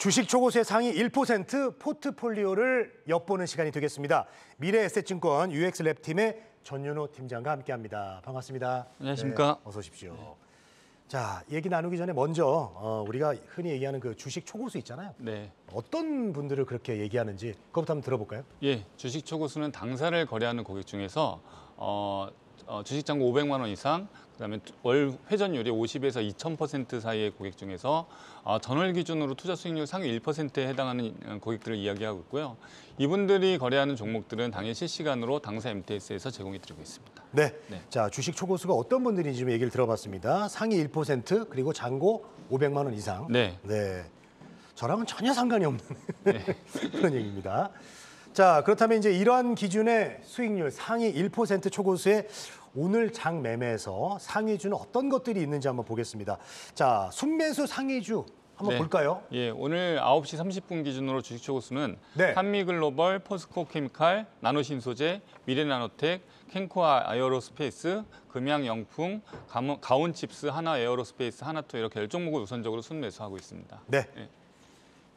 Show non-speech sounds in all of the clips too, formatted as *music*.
주식 초고수의 상위 1% 포트폴리오를 엿보는 시간이 되겠습니다. 미래에셋증권 UX 랩팀의 전윤호 팀장과 함께합니다. 반갑습니다. 안녕하십니까? 네, 어서 오십시오. 자, 얘기 나누기 전에 먼저 어, 우리가 흔히 얘기하는 그 주식 초고수 있잖아요. 네. 어떤 분들을 그렇게 얘기하는지 그것부터 한번 들어볼까요? 예, 주식 초고수는 당사를 거래하는 고객 중에서 어, 어, 주식 잔고 500만 원 이상, 그다음에 월 회전율이 50에서 2,000% 사이의 고객 중에서 어, 전월 기준으로 투자 수익률 상위 1%에 해당하는 어, 고객들을 이야기하고 있고요. 이분들이 거래하는 종목들은 당일 실시간으로 당사 MTS에서 제공해드리고 있습니다. 네. 네. 자 주식 초고수가 어떤 분들이 지금 얘기를 들어봤습니다. 상위 1% 그리고 잔고 500만 원 이상. 네. 네. 저랑은 전혀 상관이 없는 네. *laughs* 그런 얘기입니다. 자, 그렇다면 이제 이러한 기준의 수익률 상위 1% 초고수의 오늘 장 매매에서 상위주는 어떤 것들이 있는지 한번 보겠습니다. 자, 순매수 상위주 한번 네. 볼까요? 예, 오늘 9시 30분 기준으로 주식 초고수는 네. 한미글로벌, 포스코 케미칼, 나노신소재, 미래나노텍, 캔코아 에어로스페이스, 금양영풍, 가온칩스, 하나 에어로스페이스, 하나토 이렇게 열종목을 우선적으로 순매수하고 있습니다. 네. 예.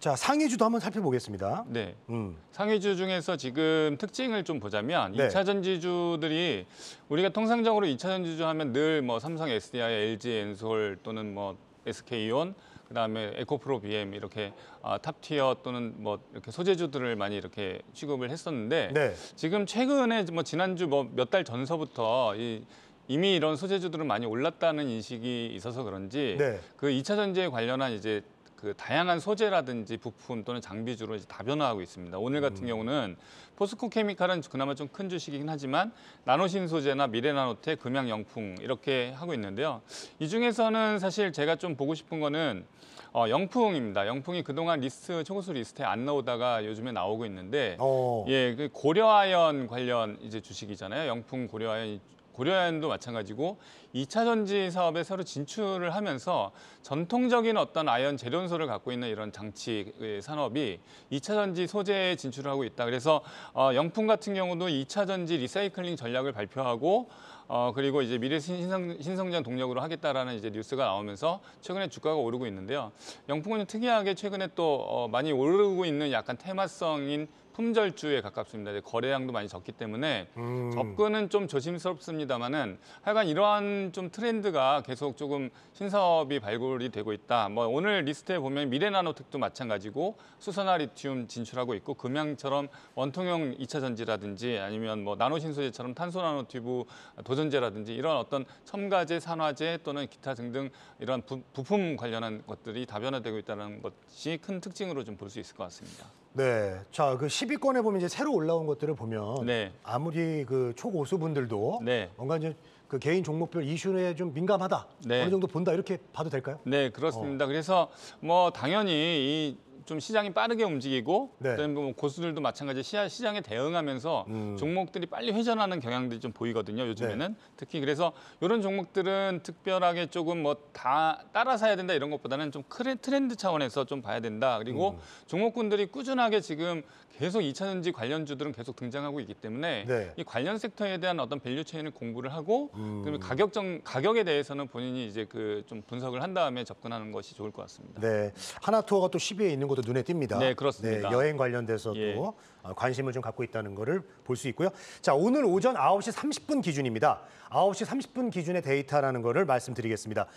자 상해주도 한번 살펴보겠습니다. 네. 음. 상위주 중에서 지금 특징을 좀 보자면 네. 2차 전지주들이 우리가 통상적으로 2차 전지주 하면 늘 뭐 삼성 SDI, LG 엔솔 또는 뭐 SK온 그다음에 에코프로 BM 이렇게 아, 탑티어 또는 뭐 이렇게 소재주들을 많이 이렇게 취급을 했었는데 네. 지금 최근에 뭐 지난주 뭐 몇 달 전서부터 이 이미 이런 소재주들은 많이 올랐다는 인식이 있어서 그런지 네. 그 2차 전지에 관련한 이제 그 다양한 소재라든지 부품 또는 장비 주로 이제 다변화하고 있습니다. 오늘 같은 음. 경우는 포스코 케미칼은 그나마 좀 큰 주식이긴 하지만 나노신 소재나 미래 나노테, 금양 영풍 이렇게 하고 있는데요. 이 중에서는 사실 제가 좀 보고 싶은 거는 어, 영풍입니다. 영풍이 그동안 리스트 초고수 리스트에 안 나오다가 요즘에 나오고 있는데 오. 어. 예, 그 고려아연 관련 이제 주식이잖아요. 영풍 고려아연 고려아연도 마찬가지고 이차 전지 사업에 새로 진출을 하면서 전통적인 어떤 아연 재련소를 갖고 있는 이런 장치 산업이 이차 전지 소재에 진출을 하고 있다. 그래서 어, 영풍 같은 경우도 이차 전지 리사이클링 전략을 발표하고 어, 그리고 이제 미래 신성, 신성장 동력으로 하겠다라는 이제 뉴스가 나오면서 최근에 주가가 오르고 있는데요. 영풍은 특이하게 최근에 또 어, 많이 오르고 있는 약간 테마성인 품절주에 가깝습니다. 거래량도 많이 적기 때문에 음. 접근은 좀 조심스럽습니다만은 하여간 이러한 좀 트렌드가 계속 조금 신사업이 발굴이 되고 있다. 뭐 오늘 리스트에 보면 미래나노텍도 마찬가지고 수산화 리튬 진출하고 있고 금양처럼 원통형 이차 전지라든지 아니면 뭐 나노신소재처럼 탄소나노튜브 도전제라든지 이런 어떤 첨가제, 산화제 또는 기타 등등 이런 부, 부품 관련한 것들이 다변화되고 있다는 것이 큰 특징으로 좀 볼 수 있을 것 같습니다. 네. 자, 그 10위권에 보면 이제 새로 올라온 것들을 보면 네. 아무리 그 초고수분들도 네. 뭔가 이제 그 개인 종목별 이슈에 좀 민감하다. 네. 어느 정도 본다 이렇게 봐도 될까요? 네, 그렇습니다. 어. 그래서 뭐 당연히 이좀 시장이 빠르게 움직이고 네. 뭐 고수들도 마찬가지 시장에 대응하면서 음. 종목들이 빨리 회전하는 경향들이 좀 보이거든요. 요즘에는 네. 특히 그래서 이런 종목들은 특별하게 조금 뭐 다 따라 사야 된다 이런 것보다는 좀 트렌드 차원에서 좀 봐야 된다. 그리고 음. 종목군들이 꾸준하게 지금 계속 2차전지 관련주들은 계속 등장하고 있기 때문에 네. 이 관련 섹터에 대한 어떤 밸류 체인을 공부를 하고 음. 가격 정 가격에 대해서는 본인이 이제 그 좀 분석을 한 다음에 접근하는 것이 좋을 것 같습니다. 네. 하나 투어가 또 10위에 있는 것도 눈에 띕니다. 네, 그렇습니다. 네, 여행 관련돼서도 예. 아, 관심을 좀 갖고 있다는 것을 볼 수 있고요. 자, 오늘 오전 9시 30분 기준입니다. 9시 30분 기준의 데이터라는 것을 말씀드리겠습니다.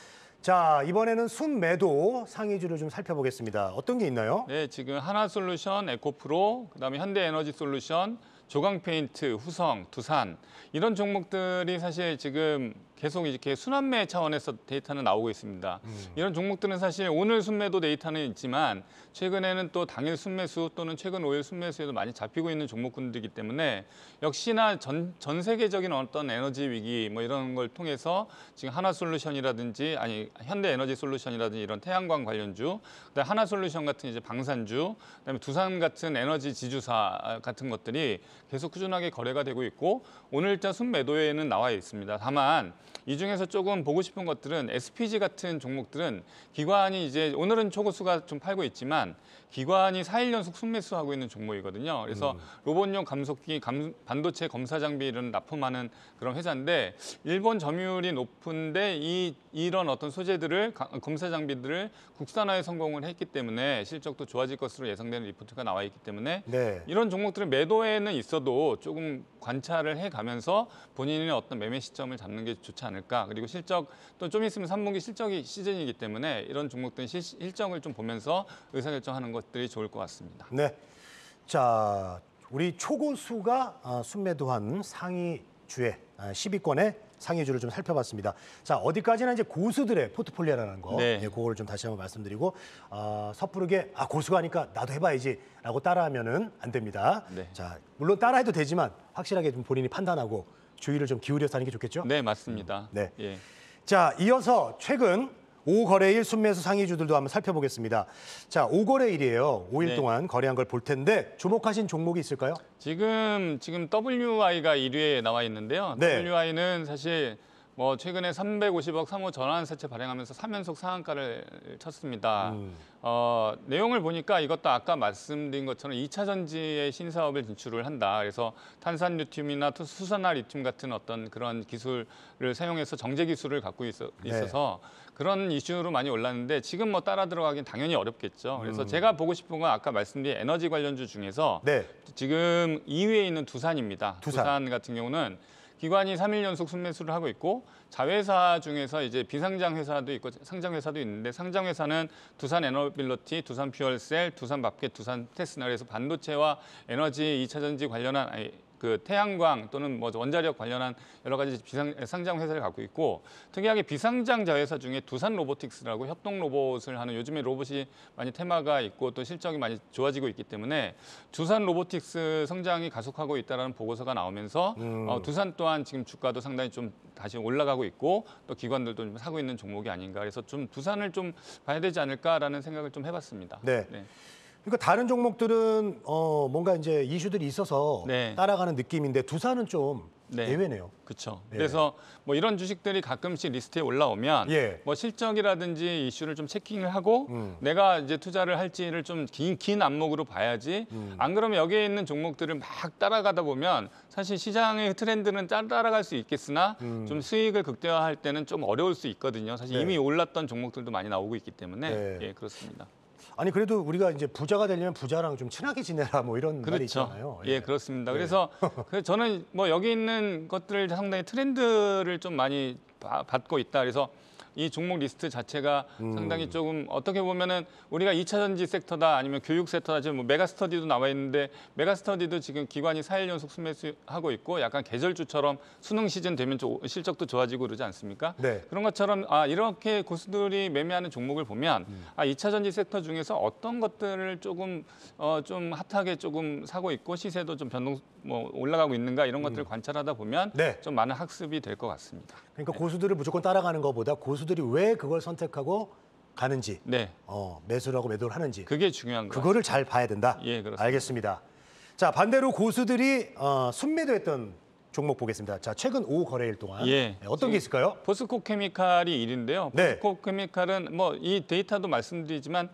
자, 이번에는 순매도 상위주를 좀 살펴보겠습니다. 어떤 게 있나요? 네, 지금 하나솔루션, 에코프로, 그다음에 현대에너지솔루션, 조광페인트, 후성, 두산 이런 종목들이 사실 지금 계속 이렇게 순환매 차원에서 데이터는 나오고 있습니다. 음. 이런 종목들은 사실 오늘 순매도 데이터는 있지만 최근에는 또 당일 순매수 또는 최근 5일 순매수에도 많이 잡히고 있는 종목군들이기 때문에 역시나 전, 전 세계적인 어떤 에너지 위기 뭐 이런 걸 통해서 지금 하나솔루션이라든지 아니 현대에너지솔루션이라든지 이런 태양광 관련주, 그다음에 하나솔루션 같은 이제 방산주, 그다음에 두산 같은 에너지 지주사 아, 같은 것들이 계속 꾸준하게 거래가 되고 있고 오늘자 순매도에는 나와 있습니다. 다만 이 중에서 조금 보고 싶은 것들은 SPG 같은 종목들은 기관이 이제 오늘은 초고수가 좀 팔고 있지만 기관이 4일 연속 순매수하고 있는 종목이거든요. 그래서 음. 로봇용 감속기, 감, 반도체 검사 장비를 납품하는 그런 회사인데 일본 점유율이 높은데 이 이런 어떤 소재들을 검사 장비들을 국산화에 성공을 했기 때문에 실적도 좋아질 것으로 예상되는 리포트가 나와 있기 때문에 네. 이런 종목들은 매도에는 있어도 조금 관찰을 해 가면서 본인의 어떤 매매 시점을 잡는 게 좋. 좋지 않을까. 그리고 실적 또 좀 있으면 3분기 실적이 시즌이기 때문에 이런 종목들 시, 일정을 좀 보면서 의사결정하는 것들이 좋을 것 같습니다. 네. 자, 우리 초고수가 아, 순매도한 상위 주에 10위권에 아, 상위주를 좀 살펴봤습니다. 자, 어디까지나 이제 고수들의 포트폴리오라는 거, 네. 예, 그거를 좀 다시 한번 말씀드리고 어, 섣부르게 아 고수가 하니까 나도 해봐야지라고 따라하면은 안 됩니다. 네. 자, 물론 따라해도 되지만 확실하게 좀 본인이 판단하고 주의를 좀 기울여서 하는 게 좋겠죠? 네, 맞습니다. 음. 네. 예. 자, 이어서 최근 5거래일 순매수 상위주들도 한번 살펴보겠습니다. 자, 5거래일이에요. 5일 네. 동안 거래한 걸 볼 텐데 주목하신 종목이 있을까요? 지금 지금 WI가 1위에 나와 있는데요. 네. WI는 사실 뭐 최근에 350억 사모 전환세채 발행하면서 3연속 상한가를 쳤습니다. 음. 어, 내용을 보니까 이것도 아까 말씀드린 것처럼 2차 전지의 신사업을 진출을 한다. 그래서 탄산 리튬이나 수산화 리튬 같은 어떤 그런 기술을 사용해서 정제 기술을 갖고 있어, 서 네. 그런 이슈로 많이 올랐는데 지금 뭐 따라 들어가긴 당연히 어렵겠죠. 그래서 음. 제가 보고 싶은 건 아까 말씀드린 에너지 관련주 중에서 네. 지금 2위에 있는 두산입니다. 두산, 두산 같은 경우는 기관이 3일 연속 순매수를 하고 있고 자회사 중에서 이제 비상장 회사도 있고 상장 회사도 있는데 상장 회사는 두산 에너빌러티, 두산 퓨얼셀, 두산 마켓, 두산 테스나 그래서 반도체와 에너지 이차전지 관련한 아니, 그 태양광 또는 뭐 원자력 관련한 여러 가지 비상, 상장 회사를 갖고 있고 특이하게 비상장 자회사 중에 두산 로보틱스라고 협동 로봇을 하는 요즘에 로봇이 많이 테마가 있고 또 실적이 많이 좋아지고 있기 때문에 두산 로보틱스 성장이 가속하고 있다는 보고서가 나오면서 음. 어, 두산 또한 지금 주가도 상당히 좀 다시 올라가고 있고 또 기관들도 좀 사고 있는 종목이 아닌가 그래서 좀 두산을 좀 봐야 되지 않을까라는 생각을 좀 해봤습니다. 네. 네. 그러니까 다른 종목들은 어 뭔가 이제 이슈들이 있어서 네. 따라가는 느낌인데 두산은 좀 네. 예외네요. 그렇죠. 예. 그래서 뭐 이런 주식들이 가끔씩 리스트에 올라오면 예. 뭐 실적이라든지 이슈를 좀 체킹을 하고 음. 내가 이제 투자를 할지를 좀 긴 긴 안목으로 봐야지. 음. 안 그러면 여기에 있는 종목들을 막 따라가다 보면 사실 시장의 트렌드는 따라갈 수 있겠으나 음. 좀 수익을 극대화할 때는 좀 어려울 수 있거든요. 사실 네. 이미 올랐던 종목들도 많이 나오고 있기 때문에 네. 예, 그렇습니다. 아니 그래도 우리가 이제 부자가 되려면 부자랑 좀 친하게 지내라 뭐 이런 그렇죠. 말이 있잖아요. 예, 예 그렇습니다. 네. 그래서 *laughs* 그래서 저는 뭐 여기 있는 것들 상당히 트렌드를 좀 많이 받고 있다. 그래서 이 종목 리스트 자체가 음. 상당히 조금 어떻게 보면은 우리가 2차 전지 섹터다 아니면 교육 섹터다 지금 뭐 메가스터디도 나와 있는데 메가스터디도 지금 기관이 4일 연속 수매수하고 있고 약간 계절주처럼 수능 시즌 되면 좀 실적도 좋아지고 그러지 않습니까? 네. 그런 것처럼 아 이렇게 고수들이 매매하는 종목을 보면 음. 아 2차 전지 섹터 중에서 어떤 것들을 조금 어 좀 핫하게 조금 사고 있고 시세도 좀 변동 뭐 올라가고 있는가 이런 것들을 음. 관찰하다 보면 네. 좀 많은 학습이 될 것 같습니다. 그러니까 네. 고수들을 무조건 따라가는 것보다 고수 선수들이 왜 그걸 선택하고 가는지, 네. 어, 매수라고 매도를 하는지 그게 중요한 거예요. 그거를 잘 봐야 된다. 예, 그렇습니다. 알겠습니다. 자, 반대로 고수들이 어, 순매도했던 종목 보겠습니다. 자, 최근 5 거래일 동안 예, 네, 어떤 게 있을까요? 포스코 케미칼이 1인데요. 포스코 네. 케미칼은 뭐 이 데이터도 말씀드리지만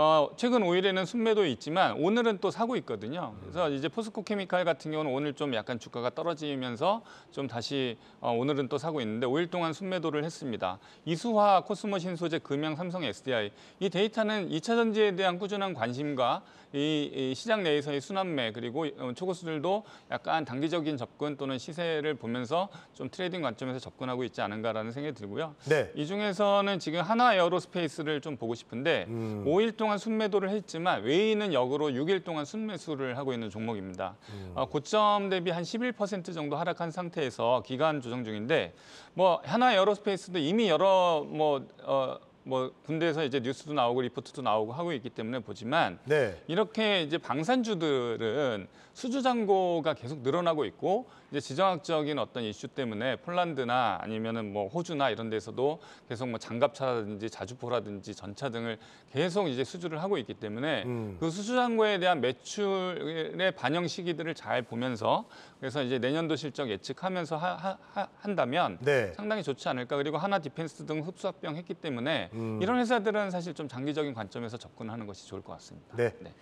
어, 최근 5일에는 순매도 있지만 오늘은 또 사고 있거든요. 그래서 이제 포스코 케미칼 같은 경우는 오늘 좀 약간 주가가 떨어지면서 좀 다시 어, 오늘은 또 사고 있는데 5일 동안 순매도를 했습니다. 이수화, 코스모 신소재, 금양, 삼성 SDI 이 데이터는 2차 전지에 대한 꾸준한 관심과 이, 이 시장 내에서의 순환매 그리고 어, 초고수들도 약간 단기적인 접근 또는 시세를 보면서 좀 트레이딩 관점에서 접근하고 있지 않은가라는 생각이 들고요. 네. 이 중에서는 지금 하나 에어로스페이스를 좀 보고 싶은데 음. 5일 동안 동안 순매도를 했지만 외인은 역으로 6일 동안 순매수를 하고 있는 종목입니다. 음. 어, 고점 대비 한 11% 정도 하락한 상태에서 기간 조정 중인데 뭐 하나 에어로스페이스도 이미 여러 뭐 어, 뭐 군대에서 이제 뉴스도 나오고 리포트도 나오고 하고 있기 때문에 보지만 네. 이렇게 이제 방산주들은 수주 잔고가 계속 늘어나고 있고 이제 지정학적인 어떤 이슈 때문에 폴란드나 아니면은 뭐 호주나 이런 데서도 계속 뭐 장갑차라든지 자주포라든지 전차 등을 계속 이제 수주를 하고 있기 때문에 음. 그 수주 잔고에 대한 매출의 반영 시기들을 잘 보면서 그래서 이제 내년도 실적 예측하면서 하, 하, 한다면 네. 상당히 좋지 않을까 그리고 하나 디펜스 등 흡수합병했기 때문에 음. 이런 회사들은 사실 좀 장기적인 관점에서 접근하는 것이 좋을 것 같습니다. 네. 네.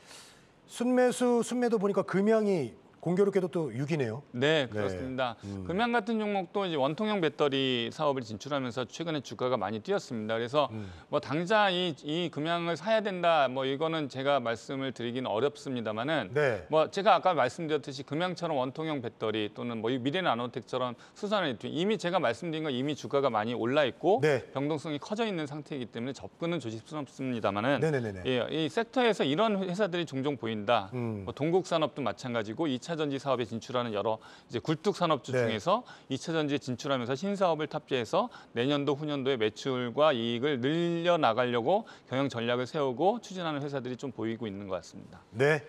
순매수 순매도 보니까 금형이 공교롭게도 또 6위네요. 네, 그렇습니다. 네. 음. 금양 같은 종목도 이제 원통형 배터리 사업을 진출하면서 최근에 주가가 많이 뛰었습니다. 그래서 음. 뭐 당장 이, 이 금양을 사야 된다, 뭐 이거는 제가 말씀을 드리긴 어렵습니다만은 네. 뭐 제가 아까 말씀드렸듯이 금양처럼 원통형 배터리 또는 뭐 미래 나노텍처럼 수산에 이미 제가 말씀드린 건 이미 주가가 많이 올라 있고 네. 병동성이 커져 있는 상태이기 때문에 접근은 조심스럽습니다만은 네, 네, 네, 네. 예, 이 섹터에서 이런 회사들이 종종 보인다. 음. 뭐 동국산업도 마찬가지고 이차 전지 사업에 진출하는 여러 이제 굴뚝 산업주 네. 중에서 2차 전지에 진출하면서 신사업을 탑재해서 내년도 후년도에 매출과 이익을 늘려 나가려고 경영 전략을 세우고 추진하는 회사들이 좀 보이고 있는 것 같습니다. 네.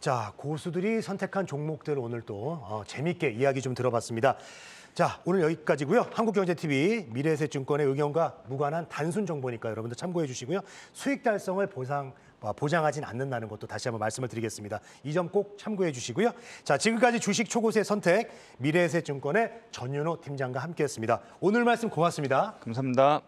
자, 고수들이 선택한 종목들 오늘 또 어, 재밌게 이야기 좀 들어봤습니다. 자, 오늘 여기까지고요. 한국경제TV 미래세증권의 의견과 무관한 단순 정보니까 여러분들 참고해 주시고요. 수익 달성을 보상 아, 보장하진 않는다는 것도 다시 한번 말씀을 드리겠습니다. 이 점 꼭 참고해 주시고요. 자, 지금까지 주식 초고세 선택 미래에셋증권의 전윤호 팀장과 함께했습니다. 오늘 말씀 고맙습니다. 감사합니다.